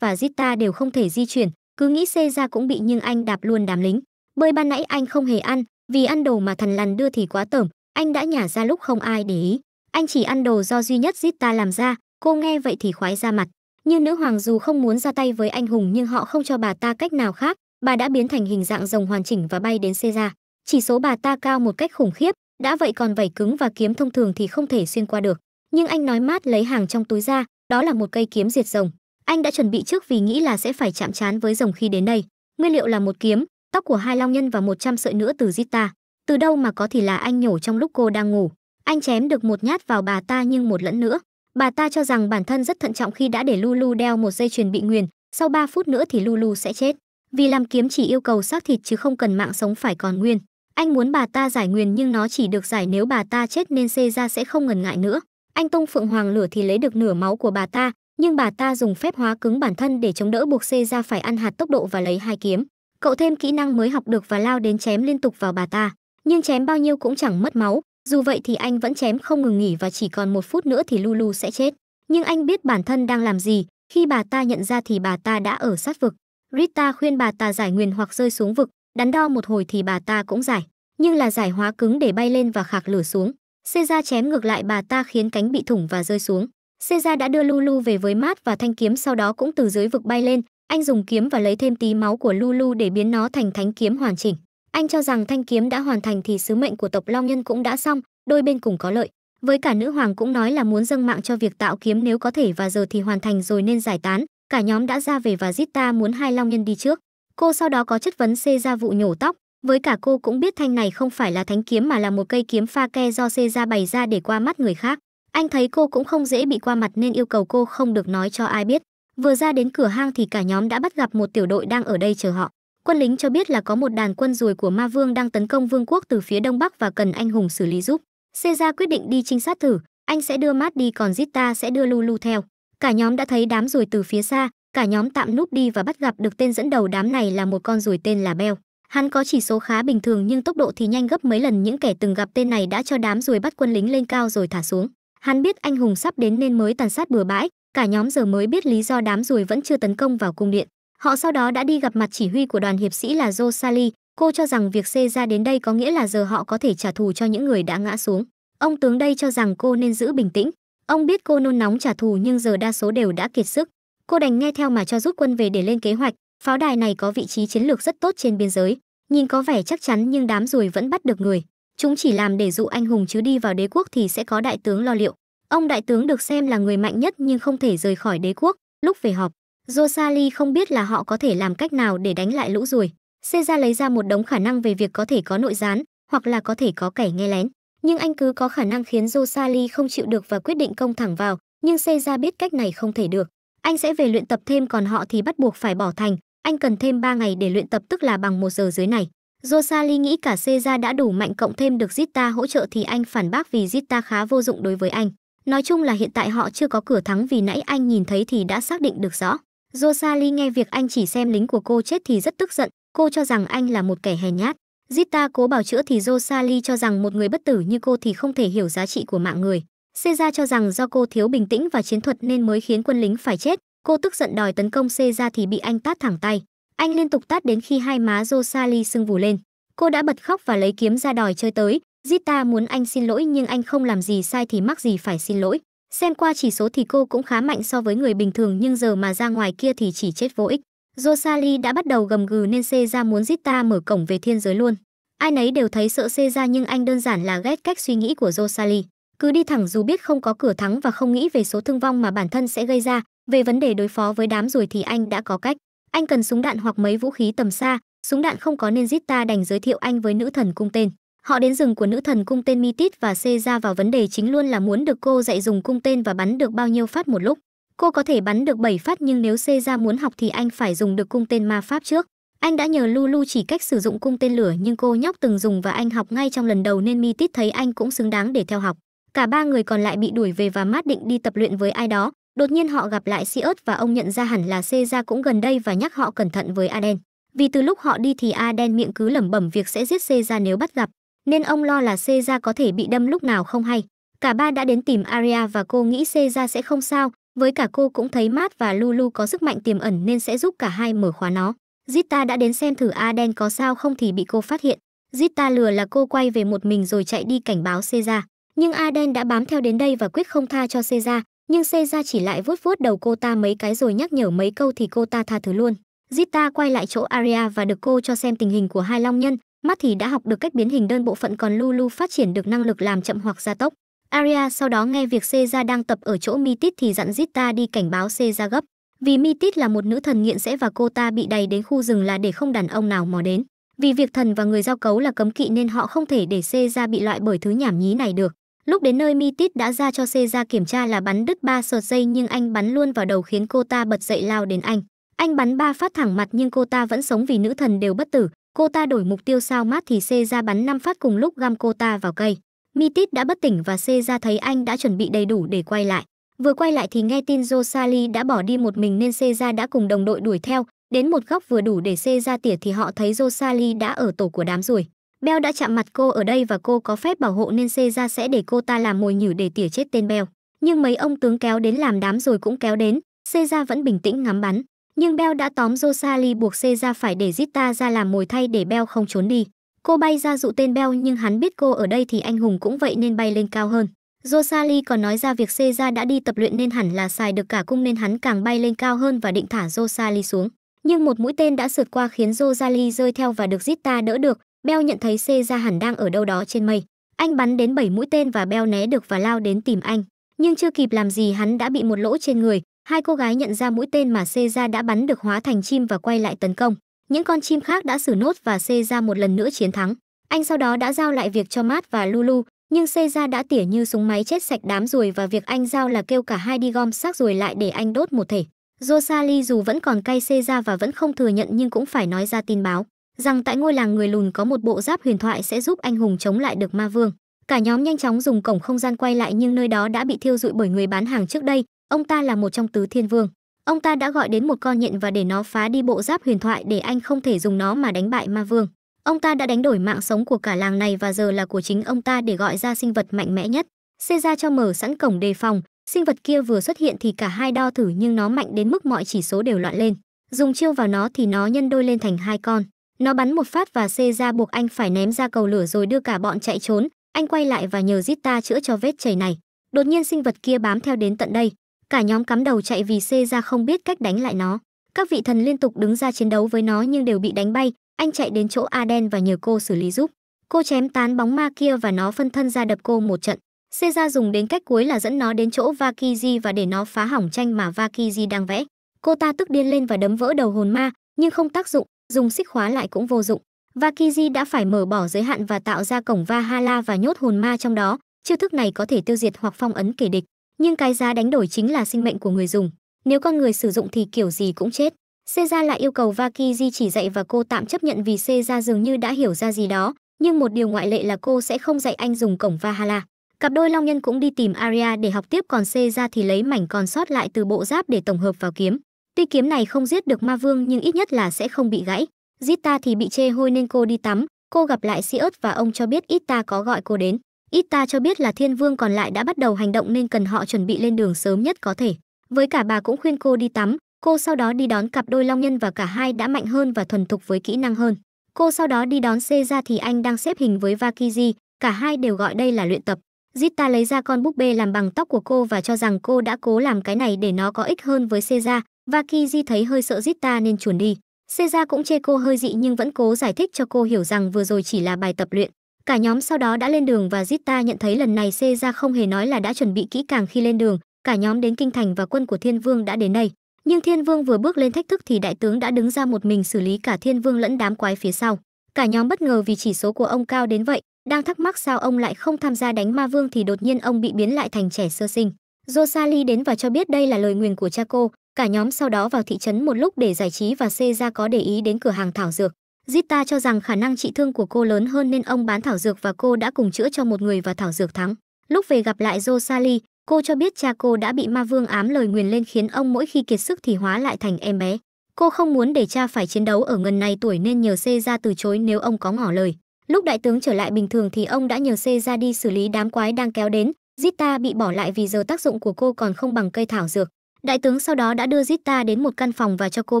và zita đều không thể di chuyển cứ nghĩ xê ra cũng bị nhưng anh đạp luôn đám lính bơi ban nãy anh không hề ăn vì ăn đồ mà thằn lằn đưa thì quá tởm anh đã nhả ra lúc không ai để ý anh chỉ ăn đồ do duy nhất zita làm ra cô nghe vậy thì khoái ra mặt như nữ hoàng dù không muốn ra tay với anh hùng nhưng họ không cho bà ta cách nào khác bà đã biến thành hình dạng rồng hoàn chỉnh và bay đến xê ra chỉ số bà ta cao một cách khủng khiếp đã vậy còn vảy cứng và kiếm thông thường thì không thể xuyên qua được nhưng anh nói mát lấy hàng trong túi ra đó là một cây kiếm diệt rồng anh đã chuẩn bị trước vì nghĩ là sẽ phải chạm trán với rồng khi đến đây nguyên liệu là một kiếm tóc của hai long nhân và một trăm sợi nữa từ zita từ đâu mà có thì là anh nhổ trong lúc cô đang ngủ anh chém được một nhát vào bà ta nhưng một lẫn nữa bà ta cho rằng bản thân rất thận trọng khi đã để lulu đeo một dây chuyền bị nguyền sau ba phút nữa thì lulu sẽ chết vì làm kiếm chỉ yêu cầu xác thịt chứ không cần mạng sống phải còn nguyên anh muốn bà ta giải nguyền nhưng nó chỉ được giải nếu bà ta chết nên xê ra sẽ không ngần ngại nữa. Anh tung phượng hoàng lửa thì lấy được nửa máu của bà ta, nhưng bà ta dùng phép hóa cứng bản thân để chống đỡ buộc xê ra phải ăn hạt tốc độ và lấy hai kiếm. Cậu thêm kỹ năng mới học được và lao đến chém liên tục vào bà ta, nhưng chém bao nhiêu cũng chẳng mất máu. Dù vậy thì anh vẫn chém không ngừng nghỉ và chỉ còn một phút nữa thì Lulu sẽ chết. Nhưng anh biết bản thân đang làm gì, khi bà ta nhận ra thì bà ta đã ở sát vực. Rita khuyên bà ta giải nguyền hoặc rơi xuống vực, Đắn đo một hồi thì bà ta cũng giải, nhưng là giải hóa cứng để bay lên và khạc lửa xuống. Seiza chém ngược lại bà ta khiến cánh bị thủng và rơi xuống. Seiza đã đưa Lulu về với mát và thanh kiếm sau đó cũng từ dưới vực bay lên, anh dùng kiếm và lấy thêm tí máu của Lulu để biến nó thành thánh kiếm hoàn chỉnh. Anh cho rằng thanh kiếm đã hoàn thành thì sứ mệnh của tộc Long Nhân cũng đã xong, đôi bên cùng có lợi. Với cả nữ hoàng cũng nói là muốn dâng mạng cho việc tạo kiếm nếu có thể và giờ thì hoàn thành rồi nên giải tán, cả nhóm đã ra về và Zita muốn hai Long Nhân đi trước. Cô sau đó có chất vấn xê ra vụ nhổ tóc, với cả cô cũng biết thanh này không phải là thánh kiếm mà là một cây kiếm pha ke do xê ra bày ra để qua mắt người khác. Anh thấy cô cũng không dễ bị qua mặt nên yêu cầu cô không được nói cho ai biết. Vừa ra đến cửa hang thì cả nhóm đã bắt gặp một tiểu đội đang ở đây chờ họ. Quân lính cho biết là có một đàn quân rùi của Ma Vương đang tấn công vương quốc từ phía đông bắc và cần anh hùng xử lý giúp. Caesar quyết định đi trinh sát thử, anh sẽ đưa mát đi còn Zita sẽ đưa Lulu theo. Cả nhóm đã thấy đám rùi từ phía xa, cả nhóm tạm núp đi và bắt gặp được tên dẫn đầu đám này là một con rùi tên là Beo. Hắn có chỉ số khá bình thường nhưng tốc độ thì nhanh gấp mấy lần những kẻ từng gặp tên này đã cho đám rùi bắt quân lính lên cao rồi thả xuống. Hắn biết anh hùng sắp đến nên mới tàn sát bừa bãi, cả nhóm giờ mới biết lý do đám rùi vẫn chưa tấn công vào cung điện. Họ sau đó đã đi gặp mặt chỉ huy của đoàn hiệp sĩ là Josali. cô cho rằng việc xê ra đến đây có nghĩa là giờ họ có thể trả thù cho những người đã ngã xuống. Ông tướng đây cho rằng cô nên giữ bình tĩnh. Ông biết cô nôn nóng trả thù nhưng giờ đa số đều đã kiệt sức cô đành nghe theo mà cho rút quân về để lên kế hoạch pháo đài này có vị trí chiến lược rất tốt trên biên giới nhìn có vẻ chắc chắn nhưng đám ruồi vẫn bắt được người chúng chỉ làm để dụ anh hùng chứ đi vào đế quốc thì sẽ có đại tướng lo liệu ông đại tướng được xem là người mạnh nhất nhưng không thể rời khỏi đế quốc lúc về họp Rosalie không biết là họ có thể làm cách nào để đánh lại lũ ruồi. Caesar lấy ra một đống khả năng về việc có thể có nội gián, hoặc là có thể có kẻ nghe lén. Nhưng anh cứ có khả năng khiến Rosalie không chịu được và quyết định công thẳng vào, nhưng Caesar biết cách này không thể được. Anh sẽ về luyện tập thêm còn họ thì bắt buộc phải bỏ thành, anh cần thêm 3 ngày để luyện tập tức là bằng một giờ dưới này. Rosali nghĩ cả Seja đã đủ mạnh cộng thêm được Zita hỗ trợ thì anh phản bác vì Zita khá vô dụng đối với anh. Nói chung là hiện tại họ chưa có cửa thắng vì nãy anh nhìn thấy thì đã xác định được rõ. Rosali nghe việc anh chỉ xem lính của cô chết thì rất tức giận, cô cho rằng anh là một kẻ hèn nhát. Zita cố bảo chữa thì Rosali cho rằng một người bất tử như cô thì không thể hiểu giá trị của mạng người. Seja cho rằng do cô thiếu bình tĩnh và chiến thuật nên mới khiến quân lính phải chết. Cô tức giận đòi tấn công Seja thì bị anh tát thẳng tay. Anh liên tục tát đến khi hai má Rosalie sưng vù lên. Cô đã bật khóc và lấy kiếm ra đòi chơi tới. Zita muốn anh xin lỗi nhưng anh không làm gì sai thì mắc gì phải xin lỗi. Xem qua chỉ số thì cô cũng khá mạnh so với người bình thường nhưng giờ mà ra ngoài kia thì chỉ chết vô ích. Rosalie đã bắt đầu gầm gừ nên Seja muốn Zita mở cổng về thiên giới luôn. Ai nấy đều thấy sợ Seja nhưng anh đơn giản là ghét cách suy nghĩ của Rosalie cứ đi thẳng dù biết không có cửa thắng và không nghĩ về số thương vong mà bản thân sẽ gây ra về vấn đề đối phó với đám rồi thì anh đã có cách anh cần súng đạn hoặc mấy vũ khí tầm xa súng đạn không có nên Zita đành giới thiệu anh với nữ thần cung tên họ đến rừng của nữ thần cung tên mitit và xê ra vào vấn đề chính luôn là muốn được cô dạy dùng cung tên và bắn được bao nhiêu phát một lúc cô có thể bắn được 7 phát nhưng nếu xê ra muốn học thì anh phải dùng được cung tên ma pháp trước anh đã nhờ Lulu chỉ cách sử dụng cung tên lửa nhưng cô nhóc từng dùng và anh học ngay trong lần đầu nên Mi thấy anh cũng xứng đáng để theo học. Cả ba người còn lại bị đuổi về và mát định đi tập luyện với ai đó, đột nhiên họ gặp lại Siot và ông nhận ra hẳn là Caesar cũng gần đây và nhắc họ cẩn thận với Aden. Vì từ lúc họ đi thì Aden miệng cứ lẩm bẩm việc sẽ giết Caesar nếu bắt gặp, nên ông lo là Caesar có thể bị đâm lúc nào không hay. Cả ba đã đến tìm Aria và cô nghĩ Caesar sẽ không sao, với cả cô cũng thấy Mát và Lulu có sức mạnh tiềm ẩn nên sẽ giúp cả hai mở khóa nó. Zita đã đến xem thử Aden có sao không thì bị cô phát hiện. Zita lừa là cô quay về một mình rồi chạy đi cảnh báo Caesar. Nhưng Aden đã bám theo đến đây và quyết không tha cho Seiza, nhưng Seiza chỉ lại vuốt vuốt đầu cô ta mấy cái rồi nhắc nhở mấy câu thì cô ta tha thứ luôn. Zita quay lại chỗ Aria và được cô cho xem tình hình của hai long nhân, mắt thì đã học được cách biến hình đơn bộ phận còn Lulu phát triển được năng lực làm chậm hoặc gia tốc. Aria sau đó nghe việc Seiza đang tập ở chỗ Mitit thì dặn Zita đi cảnh báo Seiza gấp, vì Mitit là một nữ thần nghiện sẽ và cô ta bị đầy đến khu rừng là để không đàn ông nào mò đến. Vì việc thần và người giao cấu là cấm kỵ nên họ không thể để Seiza bị loại bởi thứ nhảm nhí này được. Lúc đến nơi Mitit đã ra cho C kiểm tra là bắn đứt ba sợi dây nhưng anh bắn luôn vào đầu khiến cô ta bật dậy lao đến anh. Anh bắn ba phát thẳng mặt nhưng cô ta vẫn sống vì nữ thần đều bất tử. Cô ta đổi mục tiêu sao mát thì C bắn năm phát cùng lúc găm cô ta vào cây. Mitit đã bất tỉnh và C thấy anh đã chuẩn bị đầy đủ để quay lại. Vừa quay lại thì nghe tin Josali đã bỏ đi một mình nên C đã cùng đồng đội đuổi theo. Đến một góc vừa đủ để C tỉa thì họ thấy Josali đã ở tổ của đám ruồi. Beo đã chạm mặt cô ở đây và cô có phép bảo hộ nên xê ra sẽ để cô ta làm mồi nhử để tỉa chết tên Beo. Nhưng mấy ông tướng kéo đến làm đám rồi cũng kéo đến, xê ra vẫn bình tĩnh ngắm bắn. Nhưng Beo đã tóm Rosalie buộc xê ra phải để Zita ra làm mồi thay để Beo không trốn đi. Cô bay ra dụ tên Beo nhưng hắn biết cô ở đây thì anh hùng cũng vậy nên bay lên cao hơn. Rosalie còn nói ra việc Caesar đã đi tập luyện nên hẳn là xài được cả cung nên hắn càng bay lên cao hơn và định thả Rosalie xuống. Nhưng một mũi tên đã sượt qua khiến Rosalie rơi theo và được Zita đỡ được, Beo nhận thấy C ra hẳn đang ở đâu đó trên mây. Anh bắn đến 7 mũi tên và Beo né được và lao đến tìm anh. Nhưng chưa kịp làm gì hắn đã bị một lỗ trên người. Hai cô gái nhận ra mũi tên mà C ra đã bắn được hóa thành chim và quay lại tấn công. Những con chim khác đã xử nốt và C ra một lần nữa chiến thắng. Anh sau đó đã giao lại việc cho Matt và Lulu, nhưng C ra đã tỉa như súng máy chết sạch đám ruồi và việc anh giao là kêu cả hai đi gom xác ruồi lại để anh đốt một thể. Rosalie dù vẫn còn cay C ra và vẫn không thừa nhận nhưng cũng phải nói ra tin báo rằng tại ngôi làng người lùn có một bộ giáp huyền thoại sẽ giúp anh hùng chống lại được ma vương. Cả nhóm nhanh chóng dùng cổng không gian quay lại nhưng nơi đó đã bị thiêu rụi bởi người bán hàng trước đây, ông ta là một trong tứ thiên vương. Ông ta đã gọi đến một con nhện và để nó phá đi bộ giáp huyền thoại để anh không thể dùng nó mà đánh bại ma vương. Ông ta đã đánh đổi mạng sống của cả làng này và giờ là của chính ông ta để gọi ra sinh vật mạnh mẽ nhất. Xê ra cho mở sẵn cổng đề phòng, sinh vật kia vừa xuất hiện thì cả hai đo thử nhưng nó mạnh đến mức mọi chỉ số đều loạn lên. Dùng chiêu vào nó thì nó nhân đôi lên thành hai con. Nó bắn một phát và xê ra buộc anh phải ném ra cầu lửa rồi đưa cả bọn chạy trốn. Anh quay lại và nhờ Zita chữa cho vết chảy này. Đột nhiên sinh vật kia bám theo đến tận đây. Cả nhóm cắm đầu chạy vì xê ra không biết cách đánh lại nó. Các vị thần liên tục đứng ra chiến đấu với nó nhưng đều bị đánh bay. Anh chạy đến chỗ Aden và nhờ cô xử lý giúp. Cô chém tán bóng ma kia và nó phân thân ra đập cô một trận. Seiza dùng đến cách cuối là dẫn nó đến chỗ Vakiji và để nó phá hỏng tranh mà Vakiji đang vẽ. Cô ta tức điên lên và đấm vỡ đầu hồn ma, nhưng không tác dụng, dùng xích khóa lại cũng vô dụng. Vakiji đã phải mở bỏ giới hạn và tạo ra cổng Valhalla và nhốt hồn ma trong đó, chiêu thức này có thể tiêu diệt hoặc phong ấn kẻ địch, nhưng cái giá đánh đổi chính là sinh mệnh của người dùng. Nếu con người sử dụng thì kiểu gì cũng chết. Seiza lại yêu cầu Vakiji chỉ dạy và cô tạm chấp nhận vì Seiza dường như đã hiểu ra gì đó, nhưng một điều ngoại lệ là cô sẽ không dạy anh dùng cổng Valhalla. Cặp đôi Long Nhân cũng đi tìm Aria để học tiếp còn Seiza thì lấy mảnh còn sót lại từ bộ giáp để tổng hợp vào kiếm. Tuy kiếm này không giết được ma vương nhưng ít nhất là sẽ không bị gãy. Zita thì bị chê hôi nên cô đi tắm, cô gặp lại Siớt và ông cho biết Ita có gọi cô đến. Ita cho biết là thiên vương còn lại đã bắt đầu hành động nên cần họ chuẩn bị lên đường sớm nhất có thể. Với cả bà cũng khuyên cô đi tắm, cô sau đó đi đón cặp đôi long nhân và cả hai đã mạnh hơn và thuần thục với kỹ năng hơn. Cô sau đó đi đón C ra thì anh đang xếp hình với Vakiji, cả hai đều gọi đây là luyện tập. Zita lấy ra con búp bê làm bằng tóc của cô và cho rằng cô đã cố làm cái này để nó có ích hơn với Seiza, Vakiji thấy hơi sợ Zita nên chuồn đi. Seiza cũng chê cô hơi dị nhưng vẫn cố giải thích cho cô hiểu rằng vừa rồi chỉ là bài tập luyện. Cả nhóm sau đó đã lên đường và Zita nhận thấy lần này Seiza không hề nói là đã chuẩn bị kỹ càng khi lên đường. Cả nhóm đến kinh thành và quân của Thiên Vương đã đến đây. Nhưng Thiên Vương vừa bước lên thách thức thì đại tướng đã đứng ra một mình xử lý cả Thiên Vương lẫn đám quái phía sau. Cả nhóm bất ngờ vì chỉ số của ông cao đến vậy, đang thắc mắc sao ông lại không tham gia đánh ma vương thì đột nhiên ông bị biến lại thành trẻ sơ sinh. Rosalie đến và cho biết đây là lời nguyền của cha cô. Cả nhóm sau đó vào thị trấn một lúc để giải trí và xê ra có để ý đến cửa hàng thảo dược. Zita cho rằng khả năng trị thương của cô lớn hơn nên ông bán thảo dược và cô đã cùng chữa cho một người và thảo dược thắng. Lúc về gặp lại Rosalie, cô cho biết cha cô đã bị ma vương ám lời nguyền lên khiến ông mỗi khi kiệt sức thì hóa lại thành em bé. Cô không muốn để cha phải chiến đấu ở ngần này tuổi nên nhờ xê ra từ chối nếu ông có ngỏ lời. Lúc đại tướng trở lại bình thường thì ông đã nhờ xê ra đi xử lý đám quái đang kéo đến, Zita bị bỏ lại vì giờ tác dụng của cô còn không bằng cây thảo dược. Đại tướng sau đó đã đưa Zita đến một căn phòng và cho cô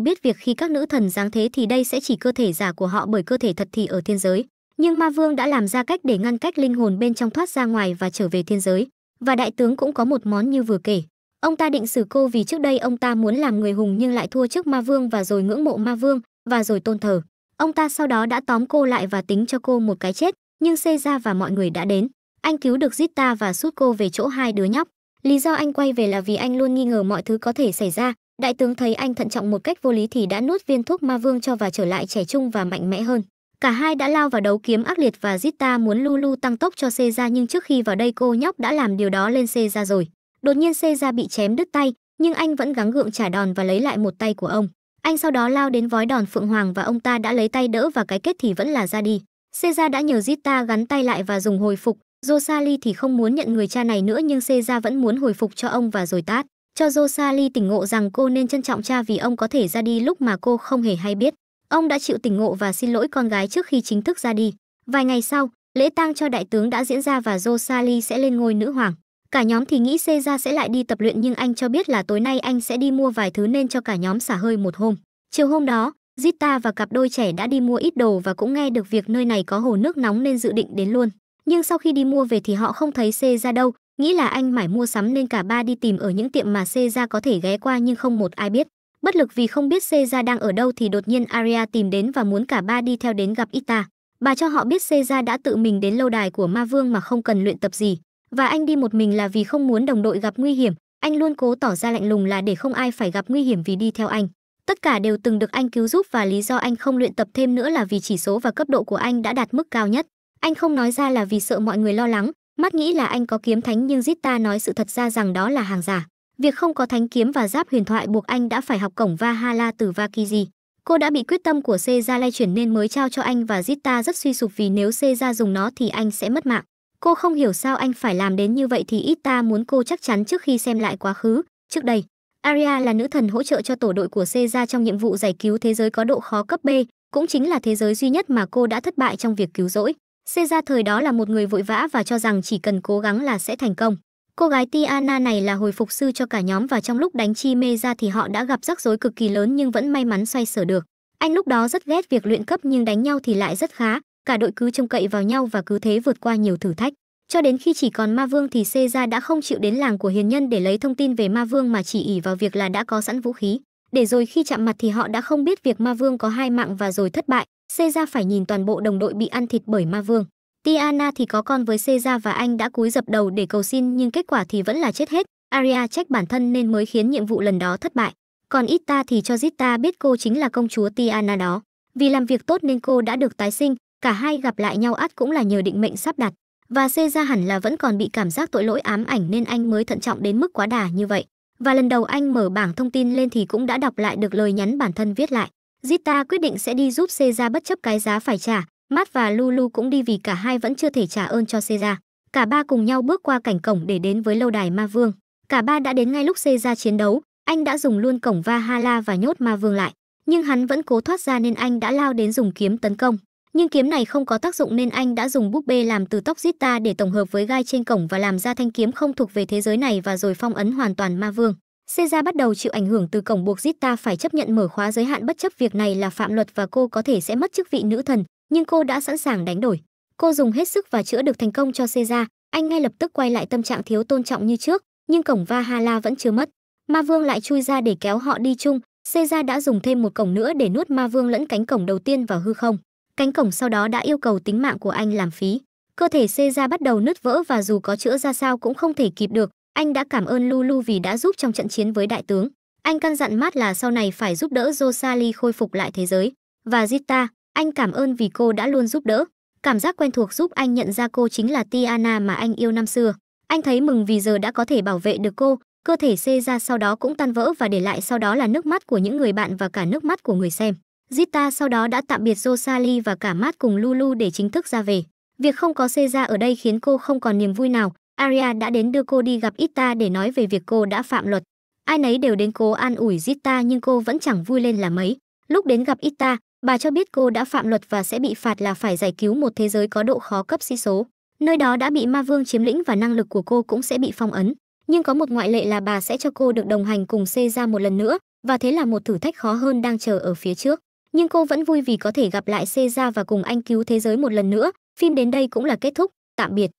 biết việc khi các nữ thần giáng thế thì đây sẽ chỉ cơ thể giả của họ bởi cơ thể thật thì ở thiên giới. Nhưng ma vương đã làm ra cách để ngăn cách linh hồn bên trong thoát ra ngoài và trở về thiên giới. Và đại tướng cũng có một món như vừa kể. Ông ta định xử cô vì trước đây ông ta muốn làm người hùng nhưng lại thua trước ma vương và rồi ngưỡng mộ ma vương và rồi tôn thờ. Ông ta sau đó đã tóm cô lại và tính cho cô một cái chết, nhưng Xê ra và mọi người đã đến. Anh cứu được Zita và sút cô về chỗ hai đứa nhóc. Lý do anh quay về là vì anh luôn nghi ngờ mọi thứ có thể xảy ra. Đại tướng thấy anh thận trọng một cách vô lý thì đã nuốt viên thuốc ma vương cho và trở lại trẻ trung và mạnh mẽ hơn. Cả hai đã lao vào đấu kiếm ác liệt và Zita muốn Lulu tăng tốc cho Seiza nhưng trước khi vào đây cô nhóc đã làm điều đó lên Seiza rồi. Đột nhiên Seiza bị chém đứt tay, nhưng anh vẫn gắng gượng trả đòn và lấy lại một tay của ông. Anh sau đó lao đến vói đòn Phượng Hoàng và ông ta đã lấy tay đỡ và cái kết thì vẫn là ra đi. Seiza đã nhờ Zita gắn tay lại và dùng hồi phục, Rosalie thì không muốn nhận người cha này nữa nhưng Seja vẫn muốn hồi phục cho ông và rồi tát. Cho Rosalie tỉnh ngộ rằng cô nên trân trọng cha vì ông có thể ra đi lúc mà cô không hề hay biết. Ông đã chịu tỉnh ngộ và xin lỗi con gái trước khi chính thức ra đi. Vài ngày sau, lễ tang cho đại tướng đã diễn ra và Rosalie sẽ lên ngôi nữ hoàng. Cả nhóm thì nghĩ Seja sẽ lại đi tập luyện nhưng anh cho biết là tối nay anh sẽ đi mua vài thứ nên cho cả nhóm xả hơi một hôm. Chiều hôm đó, Zita và cặp đôi trẻ đã đi mua ít đồ và cũng nghe được việc nơi này có hồ nước nóng nên dự định đến luôn nhưng sau khi đi mua về thì họ không thấy xê ra đâu nghĩ là anh mải mua sắm nên cả ba đi tìm ở những tiệm mà xê ra có thể ghé qua nhưng không một ai biết bất lực vì không biết xê ra đang ở đâu thì đột nhiên aria tìm đến và muốn cả ba đi theo đến gặp ita bà cho họ biết xê ra đã tự mình đến lâu đài của ma vương mà không cần luyện tập gì và anh đi một mình là vì không muốn đồng đội gặp nguy hiểm anh luôn cố tỏ ra lạnh lùng là để không ai phải gặp nguy hiểm vì đi theo anh tất cả đều từng được anh cứu giúp và lý do anh không luyện tập thêm nữa là vì chỉ số và cấp độ của anh đã đạt mức cao nhất anh không nói ra là vì sợ mọi người lo lắng, mắt nghĩ là anh có kiếm thánh nhưng Zita nói sự thật ra rằng đó là hàng giả. Việc không có thánh kiếm và giáp huyền thoại buộc anh đã phải học cổng Valhalla từ Vakiji. Cô đã bị quyết tâm của Seiza lay chuyển nên mới trao cho anh và Zita rất suy sụp vì nếu Seiza dùng nó thì anh sẽ mất mạng. Cô không hiểu sao anh phải làm đến như vậy thì ít ta muốn cô chắc chắn trước khi xem lại quá khứ. Trước đây, Aria là nữ thần hỗ trợ cho tổ đội của Seiza trong nhiệm vụ giải cứu thế giới có độ khó cấp B, cũng chính là thế giới duy nhất mà cô đã thất bại trong việc cứu rỗi. Xê thời đó là một người vội vã và cho rằng chỉ cần cố gắng là sẽ thành công. Cô gái Tiana này là hồi phục sư cho cả nhóm và trong lúc đánh chi mê ra thì họ đã gặp rắc rối cực kỳ lớn nhưng vẫn may mắn xoay sở được. Anh lúc đó rất ghét việc luyện cấp nhưng đánh nhau thì lại rất khá, cả đội cứ trông cậy vào nhau và cứ thế vượt qua nhiều thử thách. Cho đến khi chỉ còn Ma Vương thì Xê đã không chịu đến làng của hiền nhân để lấy thông tin về Ma Vương mà chỉ ỉ vào việc là đã có sẵn vũ khí. Để rồi khi chạm mặt thì họ đã không biết việc Ma Vương có hai mạng và rồi thất bại, Seiza phải nhìn toàn bộ đồng đội bị ăn thịt bởi ma vương. Tiana thì có con với Seiza và anh đã cúi dập đầu để cầu xin nhưng kết quả thì vẫn là chết hết. Aria trách bản thân nên mới khiến nhiệm vụ lần đó thất bại. Còn Ita thì cho Zita biết cô chính là công chúa Tiana đó. Vì làm việc tốt nên cô đã được tái sinh, cả hai gặp lại nhau ắt cũng là nhờ định mệnh sắp đặt. Và Seiza hẳn là vẫn còn bị cảm giác tội lỗi ám ảnh nên anh mới thận trọng đến mức quá đà như vậy. Và lần đầu anh mở bảng thông tin lên thì cũng đã đọc lại được lời nhắn bản thân viết lại. Zita quyết định sẽ đi giúp Seiza bất chấp cái giá phải trả, Matt và Lulu cũng đi vì cả hai vẫn chưa thể trả ơn cho Seiza. Cả ba cùng nhau bước qua cảnh cổng để đến với lâu đài Ma Vương. Cả ba đã đến ngay lúc Seiza chiến đấu, anh đã dùng luôn cổng Valhalla và nhốt Ma Vương lại, nhưng hắn vẫn cố thoát ra nên anh đã lao đến dùng kiếm tấn công. Nhưng kiếm này không có tác dụng nên anh đã dùng búp bê làm từ tóc Zita để tổng hợp với gai trên cổng và làm ra thanh kiếm không thuộc về thế giới này và rồi phong ấn hoàn toàn Ma Vương. Seja bắt đầu chịu ảnh hưởng từ cổng buộc Zita phải chấp nhận mở khóa giới hạn bất chấp việc này là phạm luật và cô có thể sẽ mất chức vị nữ thần, nhưng cô đã sẵn sàng đánh đổi. Cô dùng hết sức và chữa được thành công cho Seja, anh ngay lập tức quay lại tâm trạng thiếu tôn trọng như trước, nhưng cổng Valhalla vẫn chưa mất. Ma Vương lại chui ra để kéo họ đi chung, Seja đã dùng thêm một cổng nữa để nuốt Ma Vương lẫn cánh cổng đầu tiên vào hư không. Cánh cổng sau đó đã yêu cầu tính mạng của anh làm phí. Cơ thể Seja bắt đầu nứt vỡ và dù có chữa ra sao cũng không thể kịp được, anh đã cảm ơn Lulu vì đã giúp trong trận chiến với đại tướng. Anh căn dặn Matt là sau này phải giúp đỡ Rosalie khôi phục lại thế giới. Và Zita, anh cảm ơn vì cô đã luôn giúp đỡ. Cảm giác quen thuộc giúp anh nhận ra cô chính là Tiana mà anh yêu năm xưa. Anh thấy mừng vì giờ đã có thể bảo vệ được cô, cơ thể xê ra sau đó cũng tan vỡ và để lại sau đó là nước mắt của những người bạn và cả nước mắt của người xem. Zita sau đó đã tạm biệt Rosalie và cả Matt cùng Lulu để chính thức ra về. Việc không có Seiza ở đây khiến cô không còn niềm vui nào, Aria đã đến đưa cô đi gặp Ita để nói về việc cô đã phạm luật. Ai nấy đều đến cố an ủi Zita nhưng cô vẫn chẳng vui lên là mấy. Lúc đến gặp Ita, bà cho biết cô đã phạm luật và sẽ bị phạt là phải giải cứu một thế giới có độ khó cấp sĩ số. Nơi đó đã bị ma vương chiếm lĩnh và năng lực của cô cũng sẽ bị phong ấn. Nhưng có một ngoại lệ là bà sẽ cho cô được đồng hành cùng C ra một lần nữa, và thế là một thử thách khó hơn đang chờ ở phía trước. Nhưng cô vẫn vui vì có thể gặp lại C ra và cùng anh cứu thế giới một lần nữa. Phim đến đây cũng là kết thúc. Tạm biệt.